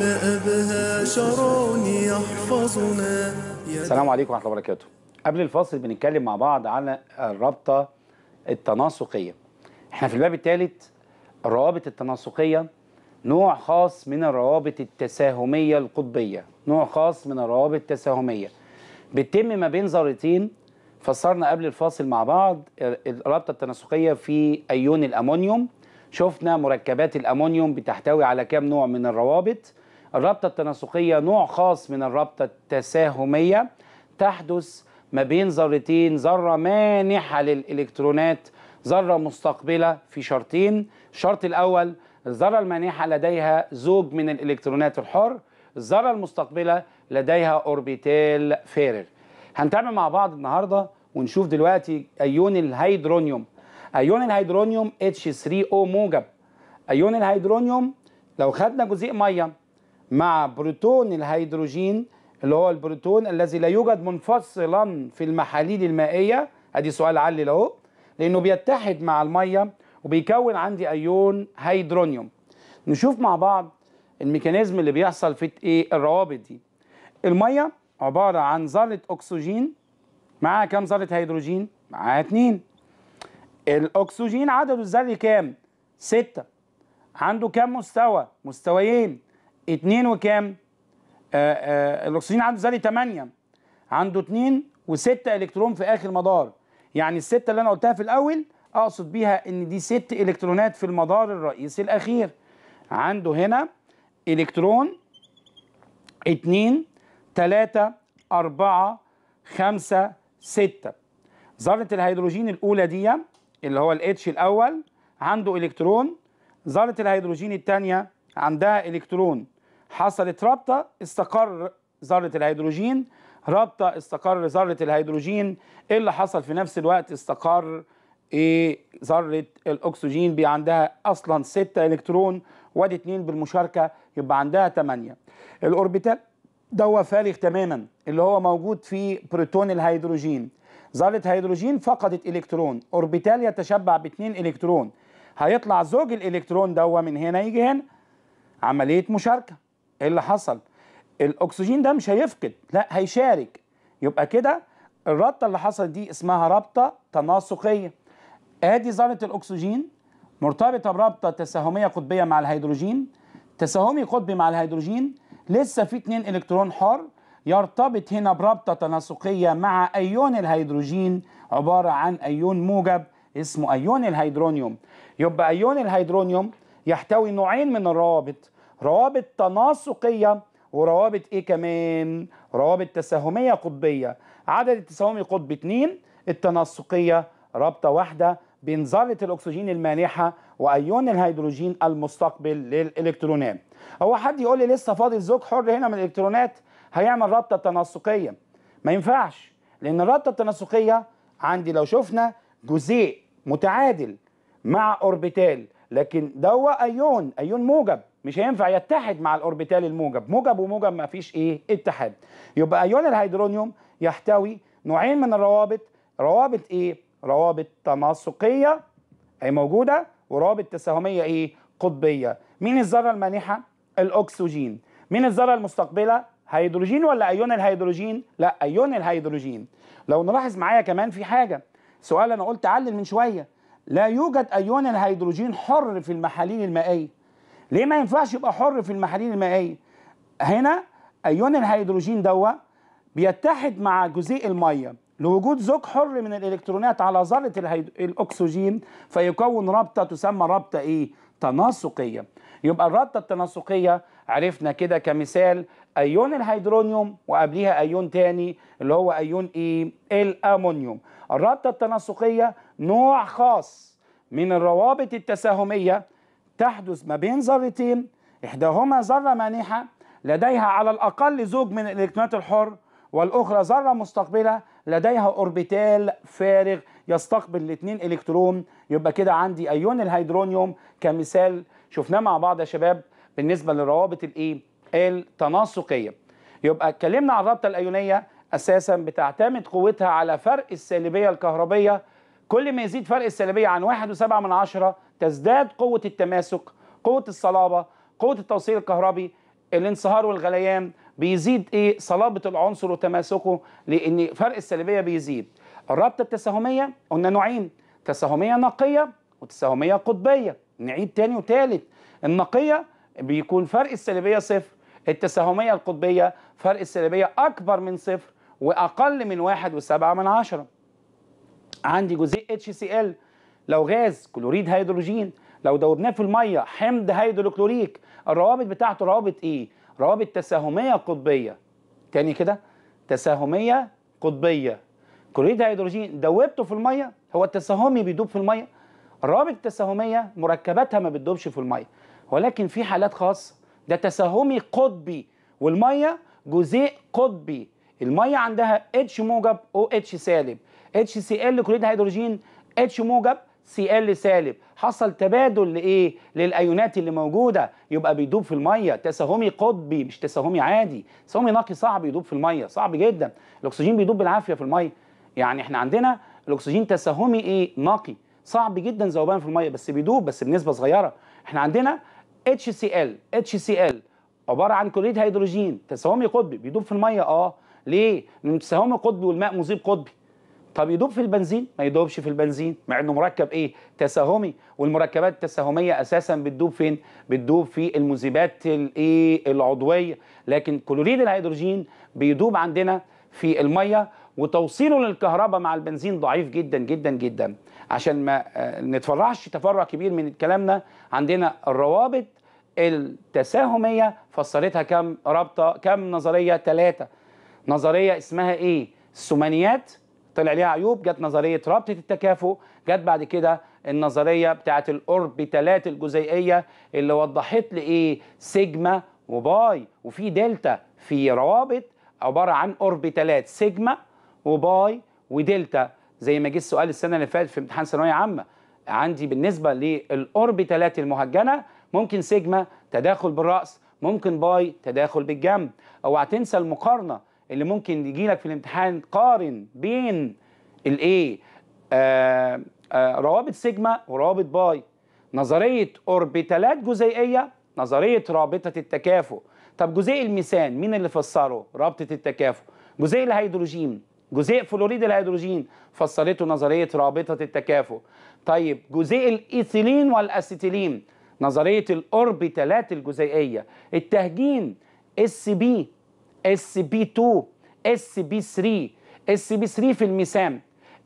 ما أبهى شرون يحفظنا السلام عليكم ورحمة الله وبركاته قبل الفاصل بنتكلم مع بعض على الرابطة التناسقية احنا في الباب الثالث الروابط التناسقية نوع خاص من الروابط التساهمية القطبية نوع خاص من الروابط التساهمية بتتم ما بين ذرتين فسرنا قبل الفاصل مع بعض آه، الرابطة التناسقية في أيون الأمونيوم شفنا مركبات الامونيوم بتحتوي على كام نوع من الروابط الرابطه التناسقيه نوع خاص من الرابطه التساهميه تحدث ما بين ذرتين ذره مانحه للالكترونات ذره مستقبله في شرطين الشرط الاول الذره المانحه لديها زوج من الالكترونات الحر الذره المستقبله لديها اوربيتال فيرر هنتعمل مع بعض النهارده ونشوف دلوقتي ايون الهيدرونيوم ايون الهيدرونيوم H3O موجب ايون الهيدرونيوم لو خدنا جزيء ميه مع بروتون الهيدروجين اللي هو البروتون الذي لا يوجد منفصلا في المحاليل المائيه ادي سؤال علل اهو لانه بيتحد مع الميه وبيكون عندي ايون هيدرونيوم نشوف مع بعض الميكانيزم اللي بيحصل في ايه الروابط دي الميه عباره عن ذره اكسجين معاها كام ذره هيدروجين معاها اتنين الاكسجين عدده الذري كام؟ ستة عنده كام مستوى؟ مستويين اتنين وكام؟ آآ آه، آآ آه، الاكسجين عنده ذري تمانية عنده اتنين وستة الكترون في اخر مدار يعني الستة اللي انا قلتها في الاول اقصد بيها ان دي ست الكترونات في المدار الرئيسي الاخير عنده هنا الكترون اتنين تلاتة اربعة خمسة ستة ذرة الهيدروجين الاولى ديه اللي هو الاتش الاول عنده الكترون ذره الهيدروجين الثانيه عندها الكترون حصلت رابطه استقر ذره الهيدروجين رابطه استقر ذره الهيدروجين إيه اللي حصل في نفس الوقت استقر ايه ذره الاكسجين بي عندها اصلا 6 الكترون وادي 2 بالمشاركه يبقى عندها 8 الاوربيتال ده فارغ تماما اللي هو موجود في بروتون الهيدروجين ذره هيدروجين فقدت الكترون اوربيتال يتشبع باثنين الكترون هيطلع زوج الالكترون دوا من هنا يجي هنا عمليه مشاركه ايه اللي حصل الاكسجين ده مش هيفقد لا هيشارك يبقى كده الرابطه اللي حصلت دي اسمها رابطه تناسقيه ادي ذره الاكسجين مرتبطه برابطه تساهميه قطبيه مع الهيدروجين تساهمي قطبي مع الهيدروجين لسه في اتنين الكترون حر يرتبط هنا بربطة تناسقية مع أيون الهيدروجين عبارة عن أيون موجب اسمه أيون الهيدرونيوم يبقى أيون الهيدرونيوم يحتوي نوعين من الروابط روابط تناسقية وروابط إيه كمان؟ روابط تساهمية قطبية عدد التساهمي قطب 2 التناسقية رابطة واحدة بين ذرة الأكسجين المانحة وأيون الهيدروجين المستقبل للإلكترونات هو حد يقول لي لسه فاضل زوج حر هنا من الإلكترونات هيعمل رابطه تناسقيه ما ينفعش لان الرابطه التناسقيه عندي لو شفنا جزيء متعادل مع اوربيتال لكن دوا ايون ايون موجب مش هينفع يتحد مع الاوربيتال الموجب موجب وموجب ما فيش ايه اتحاد يبقى ايون الهيدرونيوم يحتوي نوعين من الروابط روابط ايه روابط تناسقيه اي موجوده وروابط تساهميه ايه قطبيه مين الذره المانحه الاكسجين مين الذره المستقبله هيدروجين ولا ايون الهيدروجين لا ايون الهيدروجين لو نلاحظ معايا كمان في حاجه سؤال انا قلت علل من شويه لا يوجد ايون الهيدروجين حر في المحاليل المائيه ليه ما ينفعش يبقى حر في المحاليل المائيه هنا ايون الهيدروجين دوت بيتحد مع جزيء الميه لوجود زوج حر من الالكترونات على ذره الهيد... الاكسجين فيكون رابطه تسمى رابطه ايه تناسقية يبقى الردة التناسقية عرفنا كده كمثال أيون الهيدرونيوم وقبليها أيون تاني اللي هو أيون إيه الأمونيوم الردة التناسقية نوع خاص من الروابط التساهمية تحدث ما بين ذرتين إحداهما ذرة مانحة لديها على الأقل زوج من الإلكترونات الحر والأخرى ذرة مستقبلة لديها أوربيتال فارغ يستقبل الاثنين الكترون يبقى كده عندي ايون الهيدرونيوم كمثال شفناه مع بعض يا شباب بالنسبه للروابط الايه التناسقيه يبقى اتكلمنا عن الرابطه الايونيه اساسا بتعتمد قوتها على فرق السالبيه الكهربيه كل ما يزيد فرق السالبيه عن 1.7 من عشرة تزداد قوه التماسك قوه الصلابه قوه التوصيل الكهربي الانصهار والغليان بيزيد ايه صلابه العنصر وتماسكه لان فرق السالبيه بيزيد الرابطة التساهمية قلنا نوعين تساهمية نقية وتساهمية قطبية نعيد تاني وتالت النقية بيكون فرق السلبية صفر التساهمية القطبية فرق السلبية أكبر من صفر وأقل من واحد وسبعة من عشرة عندي جزيء HCl لو غاز كلوريد هيدروجين لو دورناه في المية حمض هيدروكلوريك الروابط بتاعته روابط ايه؟ روابط تساهمية قطبية تاني كده تساهمية قطبية كلوريد الهيدروجين دوبته في الميه هو التساهمي بيدوب في الميه الروابط التساهميه مركباتها ما بتدوبش في الميه ولكن في حالات خاصه ده تساهمي قطبي والميه جزيء قطبي الميه عندها اتش موجب او اتش سالب اتش سي ال كلوريد هيدروجين اتش موجب سي ال سالب حصل تبادل لايه للايونات اللي موجوده يبقى بيدوب في الميه تساهمي قطبي مش تساهمي عادي تساهمي نقي صعب يدوب في الميه صعب جدا الاكسجين بيدوب بالعافيه في الميه يعني احنا عندنا الاكسجين تساهمي ايه نقي صعب جدا ذوبان في الميه بس بيدوب بس بنسبه صغيره احنا عندنا HCl HCl عباره عن كلوريد هيدروجين تساهمي قطبي بيدوب في الميه اه ليه؟ لان التساهم القطبي والماء مذيب قطبي طب يدوب في البنزين ما يدوبش في البنزين مع انه مركب ايه تساهمي والمركبات التساهميه اساسا بتدوب فين بتدوب في المذيبات الايه العضويه لكن كلوريد الهيدروجين بيدوب عندنا في الميه وتوصيله للكهرباء مع البنزين ضعيف جدا جدا جدا عشان ما آه، نتفرعش تفرع كبير من كلامنا عندنا الروابط التساهمية فسرتها كم رابطة كم نظرية ثلاثة نظرية اسمها ايه الثمانيات طلع ليها عيوب جت نظرية رابطة التكافؤ جت بعد كده النظرية بتاعة الأوربيتالات الجزيئية اللي وضحت لي ايه سيجما وباي وفي دلتا في روابط عبارة عن أوربيتالات سيجما وباي ودلتا زي ما جه السؤال السنه اللي فاتت في امتحان ثانويه عامه عندي بالنسبه للاوربيتالات المهجنه ممكن سيجما تداخل بالراس ممكن باي تداخل بالجنب اوعى تنسى المقارنه اللي ممكن يجي لك في الامتحان قارن بين الايه آه آه روابط سيجما وروابط باي نظريه اوربيتالات جزيئيه نظريه رابطه التكافؤ طب جزيء الميثان مين اللي فسره رابطه التكافؤ جزيء الهيدروجين جزيء فلوريد الهيدروجين فصلته نظريه رابطه التكافؤ طيب جزيء الايثيلين والاسيتيلين نظريه الاوربيتالات الجزيئيه التهجين اس بي اس بي 2 اس بي 3 اس بي 3 في المسام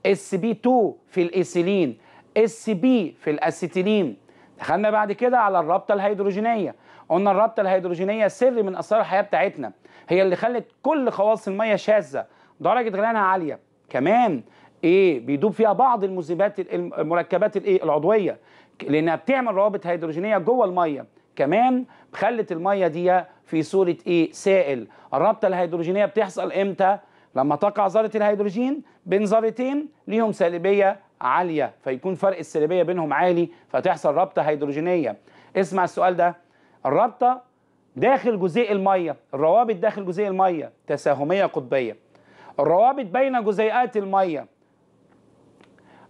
اس بي 2 في الايثيلين اس بي في الاسيتيلين دخلنا بعد كده على الرابطه الهيدروجينيه قلنا الرابطه الهيدروجينيه سر من اسرار الحياه بتاعتنا هي اللي خلت كل خواص الميه شاذه درجه غليانها عاليه كمان ايه بيدوب فيها بعض المذيبات المركبات الايه العضويه لانها بتعمل روابط هيدروجينيه جوه الميه كمان خلت الميه دي في صوره ايه سائل الرابطه الهيدروجينيه بتحصل امتى لما تقع ذره الهيدروجين بين ذرتين ليهم سالبيه عاليه فيكون فرق السالبيه بينهم عالي فتحصل رابطه هيدروجينيه اسمع السؤال ده الرابطه داخل جزيء الميه الروابط داخل جزيء الميه تساهميه قطبيه الروابط بين جزيئات الميه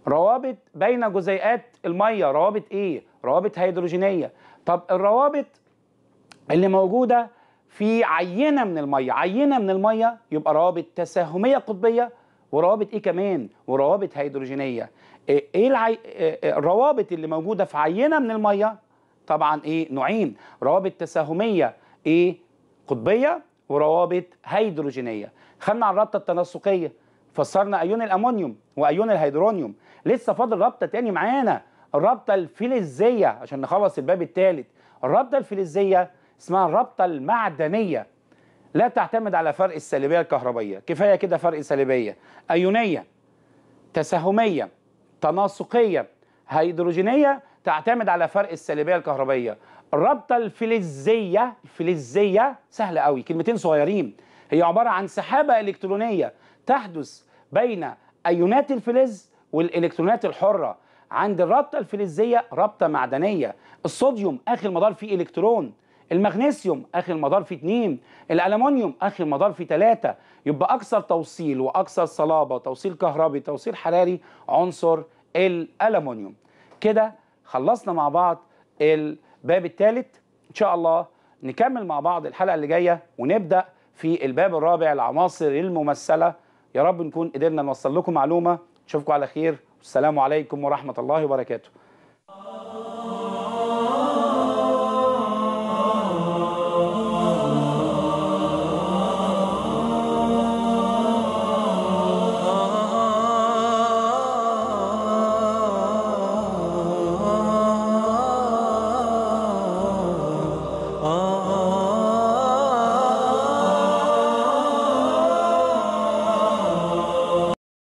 روابط بين جزيئات الميه روابط ايه روابط هيدروجينيه طب الروابط اللي موجوده في عينه من الميه عينه من الميه يبقى روابط تساهميه قطبيه وروابط ايه كمان وروابط هيدروجينيه ايه, إيه العي... إيه، إيه الروابط اللي موجوده في عينه من الميه طبعا ايه نوعين روابط تساهميه ايه قطبيه وروابط هيدروجينيه خدنا على الرابطه التناسقيه فسرنا ايون الامونيوم وايون الهيدرونيوم لسه فاضل رابطه تاني معانا الرابطه الفلزيه عشان نخلص الباب الثالث الرابطه الفلزيه اسمها الرابطه المعدنيه لا تعتمد على فرق السالبيه الكهربائيه كفايه كده فرق سالبيه ايونيه تساهميه تناسقيه هيدروجينيه تعتمد على فرق السالبيه الكهربائيه الرابطه الفلزيه الفلزيه سهله قوي كلمتين صغيرين هي عبارة عن سحابة إلكترونية تحدث بين أيونات الفلز والإلكترونات الحرة عند الرابطة الفلزية رابطة معدنية الصوديوم آخر مدار فيه إلكترون المغنيسيوم اخر مدار فيه اتنين الالومنيوم اخر مدار فيه تلاتة يبقى اكثر توصيل واكثر صلابه توصيل كهربي توصيل حراري عنصر الالومنيوم كده خلصنا مع بعض الباب الثالث ان شاء الله نكمل مع بعض الحلقه اللي جايه ونبدا في الباب الرابع العناصر الممثلة يا رب نكون قدرنا نوصل لكم معلومة نشوفكم على خير والسلام عليكم ورحمة الله وبركاته